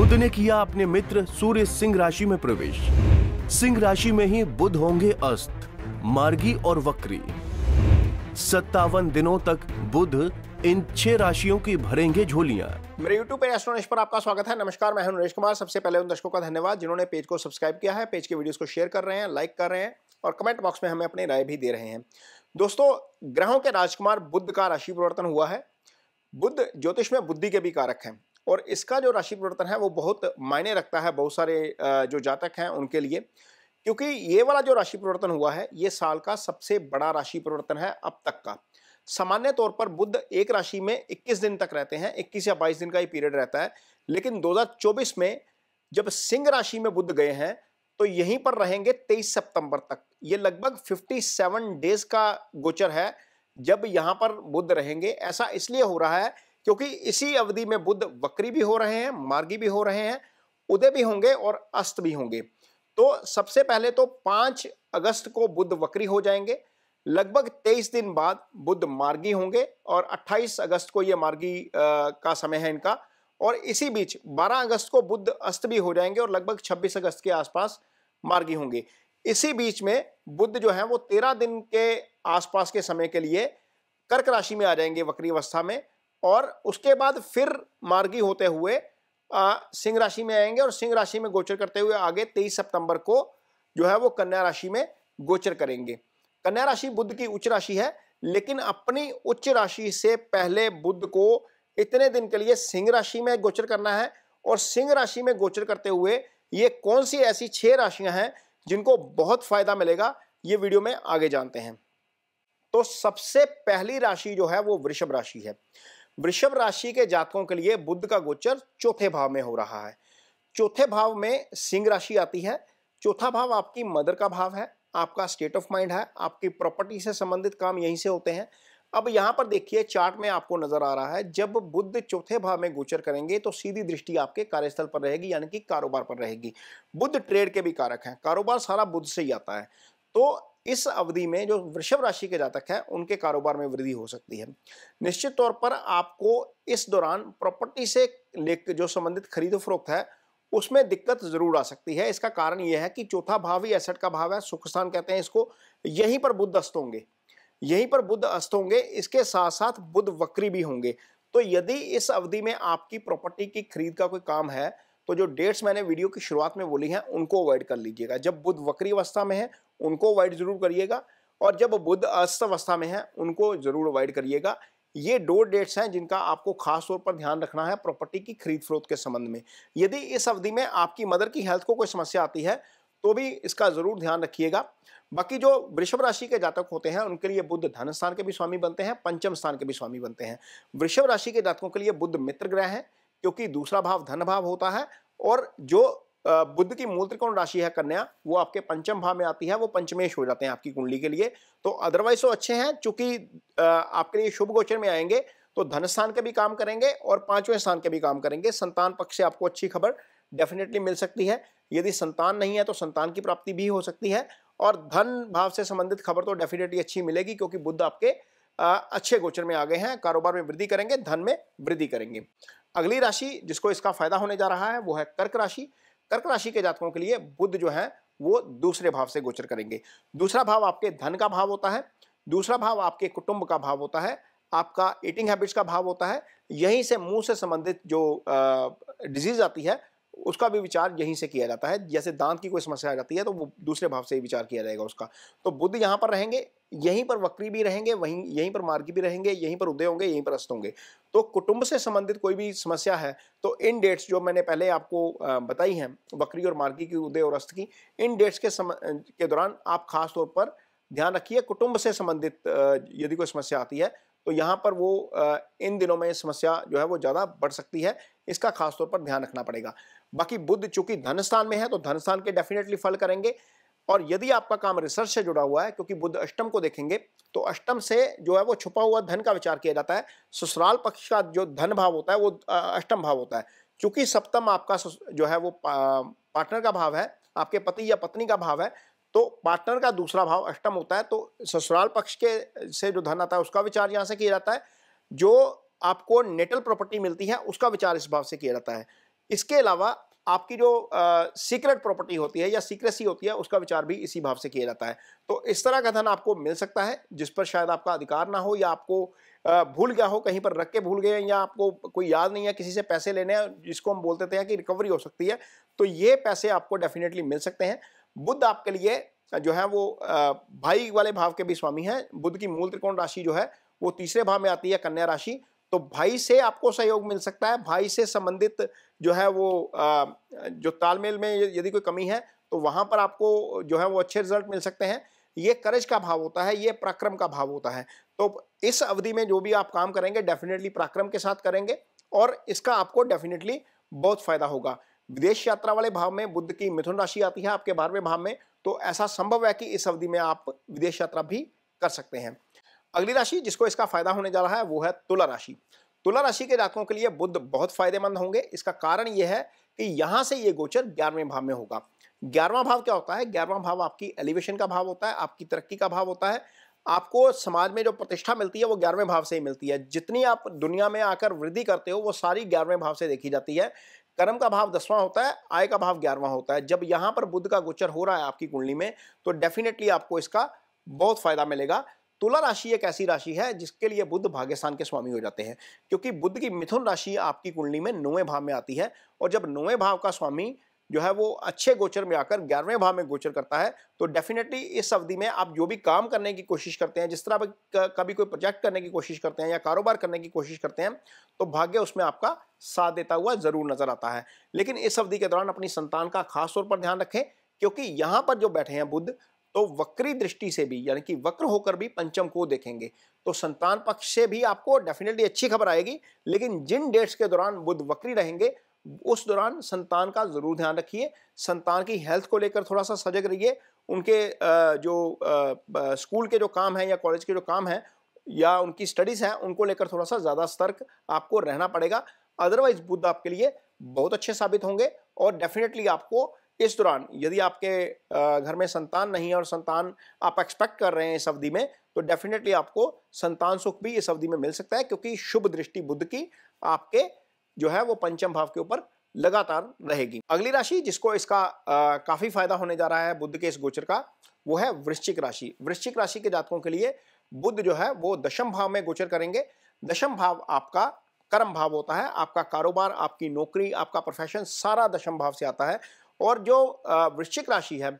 बुद्ध ने किया अपने मित्र सूर्य सिंह राशि में प्रवेश सिंह राशि में ही बुद्ध होंगे अस्त मार्गी और वक्री सत्तावन दिनों तक बुद्ध इन छह राशियों की भरेंगे झोलियां मेरे YouTube पर एस्ट्रोनेश पर आपका स्वागत है नमस्कार मैं हूं नरेश कुमार सबसे पहले उन दर्शकों का धन्यवाद जिन्होंने पेज को सब्सक्राइब किया है पेज के वीडियोस को शेयर कर रहे हैं लाइक कर रहे हैं और कमेंट बॉक्स में हमें अपनी राय भी दे रहे हैं दोस्तों ग्रहों के राजकुमार बुद्ध का राशि परिवर्तन हुआ है बुद्ध ज्योतिष में बुद्धि के भी कारक हैं और इसका जो राशि परिवर्तन है वो बहुत मायने रखता है बहुत सारे जो जातक हैं उनके लिए क्योंकि ये वाला जो राशि परिवर्तन हुआ है ये साल का सबसे बड़ा राशि परिवर्तन है अब तक का सामान्य तौर पर बुद्ध एक राशि में 21 दिन तक रहते हैं 21 या 22 दिन का ही पीरियड रहता है लेकिन 2024 में जब सिंह राशि में बुद्ध गए हैं तो यहीं पर रहेंगे 23 सितंबर तक ये लगभग 57 डेज का गोचर है जब यहाँ पर बुद्ध रहेंगे ऐसा इसलिए हो रहा है क्योंकि इसी अवधि में बुद्ध वक्री भी हो रहे हैं मार्गी भी हो रहे हैं उदय भी होंगे और अस्त भी होंगे तो सबसे पहले तो पांच अगस्त को बुद्ध वक्री हो जाएंगे लगभग तेईस दिन बाद बुद्ध मार्गी होंगे और अट्ठाईस अगस्त को ये मार्गी का समय है इनका और इसी बीच 12 अगस्त को बुद्ध अस्त भी हो जाएंगे और लगभग 26 अगस्त के आसपास मार्गी होंगे इसी बीच में बुद्ध जो है वो 13 दिन के आसपास के समय के लिए कर्क राशि में आ जाएंगे वक्री अवस्था में और उसके बाद फिर मार्गी होते हुए सिंह राशि में आएंगे और सिंह राशि में गोचर करते हुए आगे तेईस सितंबर को जो है वो कन्या राशि में गोचर करेंगे कन्या राशि बुद्ध की उच्च राशि है लेकिन अपनी उच्च राशि से पहले बुद्ध को इतने दिन के लिए सिंह राशि में गोचर करना है और सिंह राशि में गोचर करते हुए ये कौन सी ऐसी छह राशियां हैं जिनको बहुत फायदा मिलेगा ये वीडियो में आगे जानते हैं तो सबसे पहली राशि जो है वो वृषभ राशि है वृषभ राशि के जातकों के लिए बुद्ध का गोचर चौथे भाव में हो रहा है चौथे भाव में सिंह राशि आती है चौथा भाव आपकी मदर का भाव है आपका स्टेट ऑफ माइंड है आपकी प्रॉपर्टी से संबंधित काम यहीं से होते हैं अब यहाँ पर देखिए चार्ट में आपको नजर आ रहा है जब बुद्ध चौथे भाव में गोचर करेंगे तो सीधी दृष्टि आपके कार्यस्थल पर रहेगी यानी कि कारोबार पर रहेगी बुद्ध ट्रेड के भी कारक हैं कारोबार सारा बुद्ध से ही आता है तो इस अवधि में जो वृषभ राशि के जातक हैं उनके कारोबार में वृद्धि हो सकती है निश्चित तौर पर आपको इस दौरान प्रॉपर्टी से लेकर जो संबंधित खरीद फरोख्त है उसमें दिक्कत जरूर आ सकती है इसका कारण यह है कि चौथा भाव ही एसेट का भाव है सुख स्थान कहते हैं इसको यहीं पर बुद्ध अस्त होंगे यहीं पर बुद्ध अस्त होंगे इसके साथ साथ बुद्ध वक्री भी होंगे तो यदि इस अवधि में आपकी प्रॉपर्टी की खरीद का कोई काम है तो जो डेट्स मैंने वीडियो की शुरुआत में बोली हैं उनको अवॉइड कर लीजिएगा जब बुद्ध वक्री अवस्था में है उनको अवॉइड ज़रूर करिएगा और जब बुद्ध अस्त अवस्था में है उनको ज़रूर अवॉइड करिएगा ये दो डेट्स हैं जिनका आपको खास तौर पर ध्यान रखना है प्रॉपर्टी की खरीद फरोख के संबंध में यदि इस अवधि में आपकी मदर की हेल्थ को कोई समस्या आती है तो भी इसका ज़रूर ध्यान रखिएगा बाकी जो वृषभ राशि के जातक होते हैं उनके लिए बुद्ध धन स्थान के भी स्वामी बनते हैं पंचम स्थान के भी स्वामी बनते हैं वृषभ राशि के जातकों के लिए बुद्ध मित्र ग्रह हैं क्योंकि दूसरा भाव धन भाव होता है और जो बुद्ध की मूल त्रिकोण राशि है कन्या वो आपके पंचम भाव में आती है वो पंचमेश हो जाते हैं आपकी कुंडली के लिए तो अदरवाइज तो अच्छे हैं चूंकि आपके लिए शुभ गोचर में आएंगे तो धन स्थान के भी काम करेंगे और पांचवें स्थान के भी काम करेंगे संतान पक्ष से आपको अच्छी खबर डेफिनेटली मिल सकती है यदि संतान नहीं है तो संतान की प्राप्ति भी हो सकती है और धन भाव से संबंधित खबर तो डेफिनेटली अच्छी मिलेगी क्योंकि बुद्ध आपके अच्छे गोचर में आ गए हैं कारोबार में वृद्धि करेंगे धन में वृद्धि करेंगे अगली राशि जिसको इसका फायदा होने जा रहा है वो है कर्क राशि कर्क राशि के जातकों के लिए बुद्ध जो है वो दूसरे भाव से गोचर करेंगे दूसरा भाव आपके धन का भाव होता है दूसरा भाव आपके कुटुंब का भाव होता है आपका ईटिंग हैबिट्स का भाव होता है यहीं से मुंह से संबंधित जो डिजीज आती है उसका भी विचार यहीं से किया जाता है जैसे दांत की कोई समस्या आ जाती है तो वो दूसरे भाव से ही विचार किया जाएगा उसका तो बुद्ध यहाँ पर रहेंगे यहीं पर वक्री भी रहेंगे वहीं यहीं पर मार्गी भी रहेंगे यहीं पर उदय होंगे यहीं पर अस्त होंगे तो कुटुंब से संबंधित कोई भी समस्या है तो इन डेट्स जो मैंने पहले आपको बताई हैं वक्री और मार्गी की उदय और अस्त की इन डेट्स के सम के दौरान आप खास तौर पर ध्यान रखिए कुटुंब से संबंधित यदि कोई समस्या आती है तो यहाँ पर वो इन दिनों में समस्या जो है वो ज़्यादा बढ़ सकती है इसका खासतौर पर ध्यान रखना पड़ेगा बाकी बुद्ध चूंकि धन स्थान में है तो धन स्थान के डेफिनेटली फल करेंगे और यदि आपका काम रिसर्च से जुड़ा हुआ है क्योंकि बुद्ध अष्टम को देखेंगे तो अष्टम से जो है वो छुपा हुआ धन का विचार किया जाता है ससुराल पक्ष का जो धन भाव होता है वो अष्टम भाव होता है क्योंकि सप्तम आपका जो है वो पार्टनर का भाव है आपके पति या पत्नी का भाव है तो पार्टनर का दूसरा भाव अष्टम होता है तो ससुराल पक्ष के से जो धन आता है उसका विचार यहाँ से किया जाता है जो आपको नेटल प्रॉपर्टी मिलती है उसका विचार इस भाव से किया जाता है इसके अलावा आपकी जो सीक्रेट प्रॉपर्टी होती है या सीक्रेसी होती है उसका विचार भी इसी भाव से किया जाता है तो इस तरह का धन आपको मिल सकता है जिस पर शायद आपका अधिकार ना हो या आपको भूल गया हो कहीं पर रख के भूल गए या आपको कोई याद नहीं है किसी से पैसे लेने हैं जिसको हम बोलते थे कि रिकवरी हो सकती है तो ये पैसे आपको डेफिनेटली मिल सकते हैं बुद्ध आपके लिए जो है वो भाई वाले भाव के भी स्वामी हैं बुद्ध की मूल त्रिकोण राशि जो है वो तीसरे भाव में आती है कन्या राशि तो भाई से आपको सहयोग मिल सकता है भाई से संबंधित जो है वो जो तालमेल में यदि कोई कमी है तो वहाँ पर आपको जो है वो अच्छे रिजल्ट मिल सकते हैं ये करज का भाव होता है ये पराक्रम का भाव होता है तो इस अवधि में जो भी आप काम करेंगे डेफिनेटली पराक्रम के साथ करेंगे और इसका आपको डेफिनेटली बहुत फायदा होगा विदेश यात्रा वाले भाव में बुद्ध की मिथुन राशि आती है आपके बारहवें भाव में तो ऐसा संभव है कि इस अवधि में आप विदेश यात्रा भी कर सकते हैं अगली राशि जिसको इसका फायदा होने जा रहा है वो है तुला राशि तुला राशि के जातकों के लिए बुद्ध बहुत फायदेमंद होंगे इसका कारण यह है कि यहाँ से ये गोचर ग्यारहवें भाव में होगा ग्यारहवां भाव क्या होता है ग्यारहवां भाव आपकी एलिवेशन का भाव होता है आपकी तरक्की का भाव होता है आपको समाज में जो प्रतिष्ठा मिलती है वो ग्यारहवें भाव से ही मिलती है जितनी आप दुनिया में आकर वृद्धि करते हो वो सारी ग्यारहवें भाव से देखी जाती है कर्म का भाव दसवां होता है आय का भाव ग्यारहवां होता है जब यहाँ पर बुद्ध का गोचर हो रहा है आपकी कुंडली में तो डेफिनेटली आपको इसका बहुत फायदा मिलेगा तुला राशि एक ऐसी राशि है जिसके लिए बुद्ध भाग्यस्थान के स्वामी हो जाते हैं क्योंकि बुद्ध की मिथुन राशि आपकी कुंडली में नौवें भाव में आती है और जब नौवें भाव का स्वामी जो है वो अच्छे गोचर में आकर ग्यारहवें भाव में गोचर करता है तो डेफिनेटली इस अवधि में आप जो भी काम करने की कोशिश करते हैं जिस तरह कभी कोई प्रोजेक्ट करने की कोशिश करते हैं या कारोबार करने की कोशिश करते हैं तो भाग्य उसमें आपका साथ देता हुआ जरूर नजर आता है लेकिन इस अवधि के दौरान अपनी संतान का खास तौर पर ध्यान रखें क्योंकि यहाँ पर जो बैठे हैं बुद्ध तो वक्री दृष्टि से भी यानी कि वक्र होकर भी पंचम को देखेंगे तो संतान पक्ष से भी आपको डेफिनेटली अच्छी खबर आएगी लेकिन जिन डेट्स के दौरान बुध वक्री रहेंगे उस दौरान संतान का ज़रूर ध्यान रखिए संतान की हेल्थ को लेकर थोड़ा सा सजग रहिए उनके जो स्कूल के जो काम हैं या कॉलेज के जो काम हैं या उनकी स्टडीज़ हैं उनको लेकर थोड़ा सा ज़्यादा सतर्क आपको रहना पड़ेगा अदरवाइज बुद्ध आपके लिए बहुत अच्छे साबित होंगे और डेफिनेटली आपको इस दौरान यदि आपके घर में संतान नहीं है और संतान आप एक्सपेक्ट कर रहे हैं इस अवधि में तो डेफिनेटली आपको संतान सुख भी इस अवधि में मिल सकता है क्योंकि शुभ दृष्टि बुद्ध की आपके जो है वो पंचम भाव के ऊपर लगातार रहेगी अगली राशि जिसको इसका आ, काफी फायदा होने जा रहा है बुद्ध के इस गोचर का वो है वृश्चिक राशि वृश्चिक राशि के जातकों के लिए बुद्ध जो है वो दशम भाव में गोचर करेंगे दशम भाव आपका कर्म भाव होता है आपका कारोबार आपकी नौकरी आपका प्रोफेशन सारा दशम भाव से आता है और जो वृश्चिक राशि है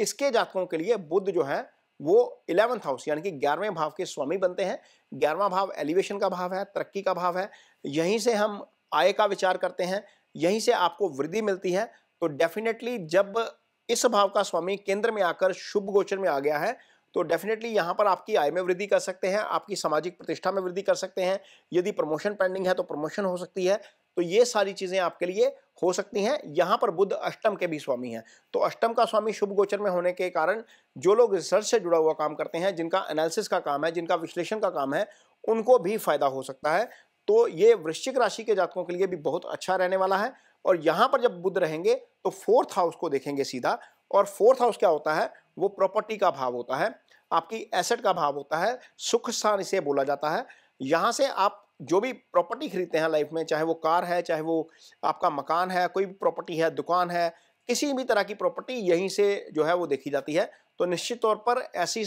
इसके जातकों के लिए बुद्ध जो है वो इलेवंथ हाउस यानी कि ग्यारहवें भाव के स्वामी बनते हैं ग्यारहवा भाव एलिवेशन का भाव है तरक्की का भाव है यहीं से हम आय का विचार करते हैं यहीं से आपको वृद्धि मिलती है तो डेफिनेटली जब इस भाव का स्वामी केंद्र में आकर शुभ गोचर में आ गया है तो डेफिनेटली यहाँ पर आपकी आय में वृद्धि कर सकते हैं आपकी सामाजिक प्रतिष्ठा में वृद्धि कर सकते हैं यदि प्रमोशन पेंडिंग है तो प्रमोशन हो सकती है तो ये सारी चीज़ें आपके लिए हो सकती हैं यहाँ पर बुद्ध अष्टम के भी स्वामी हैं तो अष्टम का स्वामी शुभ गोचर में होने के कारण जो लोग रिसर्च से जुड़ा हुआ काम करते हैं जिनका एनालिसिस का काम है जिनका विश्लेषण का काम है उनको भी फायदा हो सकता है तो ये वृश्चिक राशि के जातकों के लिए भी बहुत अच्छा रहने वाला है और यहाँ पर जब बुद्ध रहेंगे तो फोर्थ हाउस को देखेंगे सीधा और फोर्थ हाउस क्या होता है वो प्रॉपर्टी का भाव होता है आपकी एसेट का भाव होता है सुख स्थान इसे बोला जाता है यहाँ से आप जो भी प्रॉपर्टी खरीदते हैं लाइफ में चाहे वो कार है चाहे वो आपका मकान है कोई भी प्रॉपर्टी है दुकान है किसी भी तरह की प्रॉपर्टी यहीं से जो है वो देखी जाती है तो निश्चित तौर पर ऐसी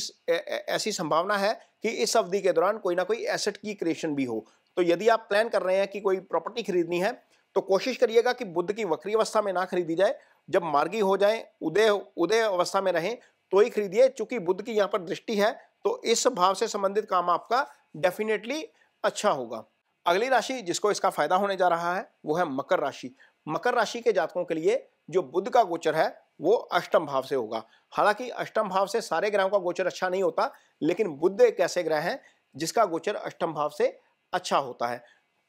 ऐसी संभावना है कि इस अवधि के दौरान कोई ना कोई एसेट की क्रिएशन भी हो तो यदि आप प्लान कर रहे हैं कि कोई प्रॉपर्टी खरीदनी है तो कोशिश करिएगा कि बुद्ध की वक्री अवस्था में ना खरीदी जाए जब मार्गी हो जाए उदय उदय अवस्था में रहें तो ही खरीदिए चूंकि बुद्ध की यहाँ पर दृष्टि है तो इस भाव से संबंधित काम आपका डेफिनेटली अच्छा होगा अगली राशि जिसको इसका फायदा होने जा रहा है वो है मकर राशि मकर राशि के जातकों के लिए जो बुद्ध का गोचर है वो अष्टम भाव से होगा हालांकि अष्टम भाव से सारे ग्रहों का गोचर अच्छा नहीं होता लेकिन बुद्ध एक ऐसे ग्रह हैं जिसका गोचर अष्टम भाव से अच्छा होता है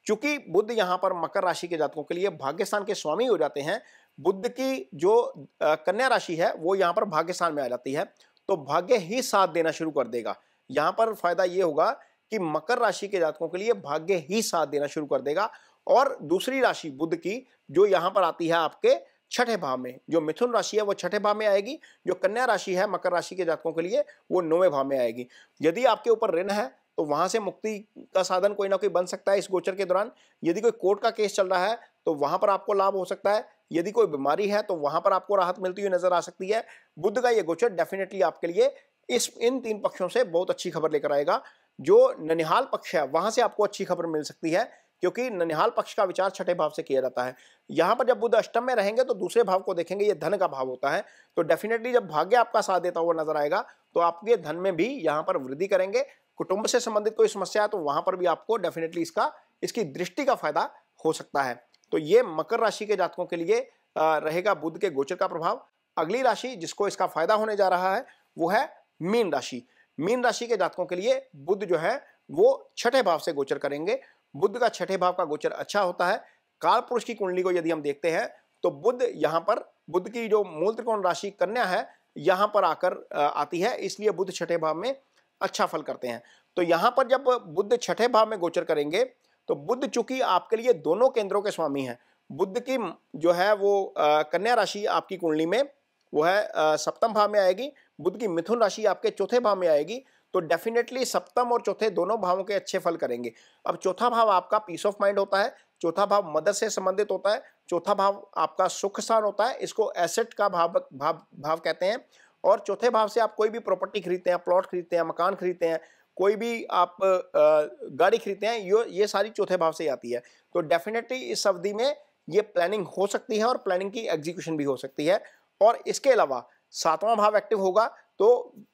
चूंकि बुद्ध यहाँ पर मकर राशि के जातकों के लिए भाग्यस्थान के स्वामी हो जाते हैं बुद्ध की जो कन्या राशि है वो यहाँ पर भाग्यस्थान में आ जाती है तो भाग्य ही साथ देना शुरू कर देगा यहाँ पर फायदा ये होगा कि मकर राशि के जातकों के लिए भाग्य ही साथ देना शुरू कर देगा और दूसरी राशि बुद्ध की जो यहाँ पर आती है आपके छठे भाव में जो मिथुन राशि है वो छठे भाव में आएगी जो कन्या राशि है मकर राशि के जातकों के लिए वो नौवें भाव में आएगी यदि आपके ऊपर ऋण है तो वहां से मुक्ति का साधन कोई ना कोई बन सकता है इस गोचर के दौरान यदि कोई कोर्ट का केस चल रहा है तो वहां पर आपको लाभ हो सकता है यदि कोई बीमारी है तो वहां पर आपको राहत मिलती हुई नजर आ सकती है बुद्ध का ये गोचर डेफिनेटली आपके लिए इस इन तीन पक्षों से बहुत अच्छी खबर लेकर आएगा जो ननिहाल पक्ष है वहां से आपको अच्छी खबर मिल सकती है क्योंकि ननिहाल पक्ष का विचार छठे भाव से किया जाता है यहाँ पर जब बुद्ध अष्टम में रहेंगे तो दूसरे भाव को देखेंगे ये धन का भाव होता है तो डेफिनेटली जब भाग्य आपका साथ देता हुआ नजर आएगा तो आपके धन में भी यहाँ पर वृद्धि करेंगे कुटुंब से संबंधित कोई समस्या है तो वहां पर भी आपको डेफिनेटली इसका इसकी दृष्टि का फायदा हो सकता है तो ये मकर राशि के जातकों के लिए रहेगा बुद्ध के गोचर का प्रभाव अगली राशि जिसको इसका फायदा होने जा रहा है वो है मीन राशि मीन राशि के जातकों के लिए बुद्ध जो है वो छठे भाव से गोचर करेंगे बुद्ध का छठे भाव का गोचर अच्छा होता है काल पुरुष की कुंडली को यदि हम देखते हैं तो बुद्ध यहाँ पर बुद्ध की जो मूल त्रिकोण राशि कन्या है यहाँ पर आकर आती है इसलिए बुद्ध छठे भाव में अच्छा फल करते हैं तो यहाँ पर जब बुद्ध छठे भाव में गोचर करेंगे तो बुद्ध चूंकि आपके लिए दोनों केंद्रों के स्वामी हैं बुद्ध की जो है वो कन्या राशि आपकी कुंडली में वो है सप्तम भाव में आएगी बुद्ध की मिथुन राशि आपके चौथे भाव में आएगी तो डेफिनेटली सप्तम और चौथे दोनों भावों के अच्छे फल करेंगे अब चौथा भाव आपका पीस ऑफ माइंड होता है चौथा भाव मदर से संबंधित होता है चौथा भाव आपका सुख स्थान होता है इसको एसेट का भाव भाव भाव कहते हैं और चौथे भाव से आप कोई भी प्रॉपर्टी खरीदते हैं प्लॉट खरीदते हैं मकान खरीदते हैं कोई भी आप गाड़ी खरीदते हैं यो ये सारी चौथे भाव से आती है तो डेफिनेटली इस अवधि में ये प्लानिंग हो सकती है और प्लानिंग की एग्जीक्यूशन भी हो सकती है और इसके अलावा सातवां भाव एक्टिव होगा तो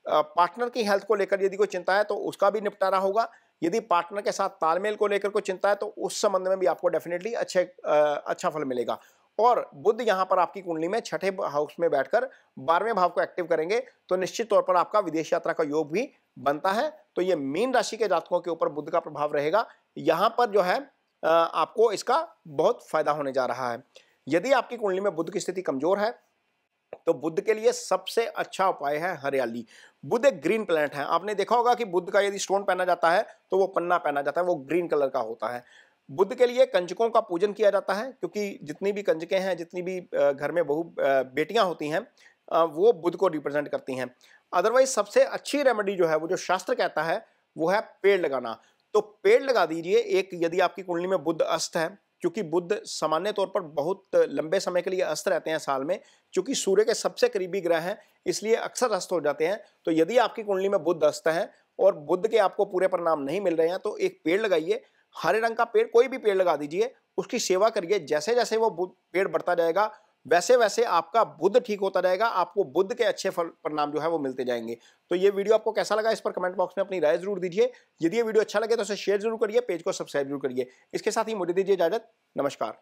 पार्टनर की हेल्थ को लेकर यदि कोई चिंता है तो उसका भी निपटारा होगा यदि पार्टनर के साथ तालमेल को लेकर कोई चिंता है तो उस संबंध में भी आपको डेफिनेटली अच्छे अच्छा फल मिलेगा और बुद्ध यहाँ पर आपकी कुंडली में छठे हाउस में बैठकर बारहवें भाव को एक्टिव करेंगे तो निश्चित तौर पर आपका विदेश यात्रा का योग भी बनता है तो ये मीन राशि के जातकों के ऊपर बुद्ध का प्रभाव रहेगा यहाँ पर जो है आपको इसका बहुत फायदा होने जा रहा है यदि आपकी कुंडली में बुद्ध की स्थिति कमजोर है तो बुद्ध के लिए सबसे अच्छा उपाय है हरियाली बुद्ध एक ग्रीन प्लानट है आपने देखा होगा कि बुद्ध का यदि स्टोन पहना जाता है तो वो पन्ना पहना जाता है वो ग्रीन कलर का होता है बुद्ध के लिए कंजकों का पूजन किया जाता है क्योंकि जितनी भी कंजकें हैं जितनी भी घर में बहु बेटियां होती हैं वो बुद्ध को रिप्रेजेंट करती हैं अदरवाइज सबसे अच्छी रेमेडी जो है वो जो शास्त्र कहता है वो है पेड़ लगाना तो पेड़ लगा दीजिए एक यदि आपकी कुंडली में बुद्ध अस्त है क्योंकि बुद्ध सामान्य तौर पर बहुत लंबे समय के लिए अस्त रहते हैं साल में क्योंकि सूर्य के सबसे करीबी ग्रह हैं इसलिए अक्सर अस्त हो जाते हैं तो यदि आपकी कुंडली में बुद्ध अस्त है और बुद्ध के आपको पूरे परिणाम नहीं मिल रहे हैं तो एक पेड़ लगाइए हरे रंग का पेड़ कोई भी पेड़ लगा दीजिए उसकी सेवा करिए जैसे जैसे वो पेड़ बढ़ता जाएगा वैसे वैसे आपका बुद्ध ठीक होता रहेगा आपको बुद्ध के अच्छे फल परिणाम जो है वो मिलते जाएंगे तो ये वीडियो आपको कैसा लगा इस पर कमेंट बॉक्स में अपनी राय जरूर दीजिए यदि ये वीडियो अच्छा लगे तो उसे शेयर जरूर करिए पेज को सब्सक्राइब जरूर करिए इसके साथ ही मुझे दीजिए इजाजत नमस्कार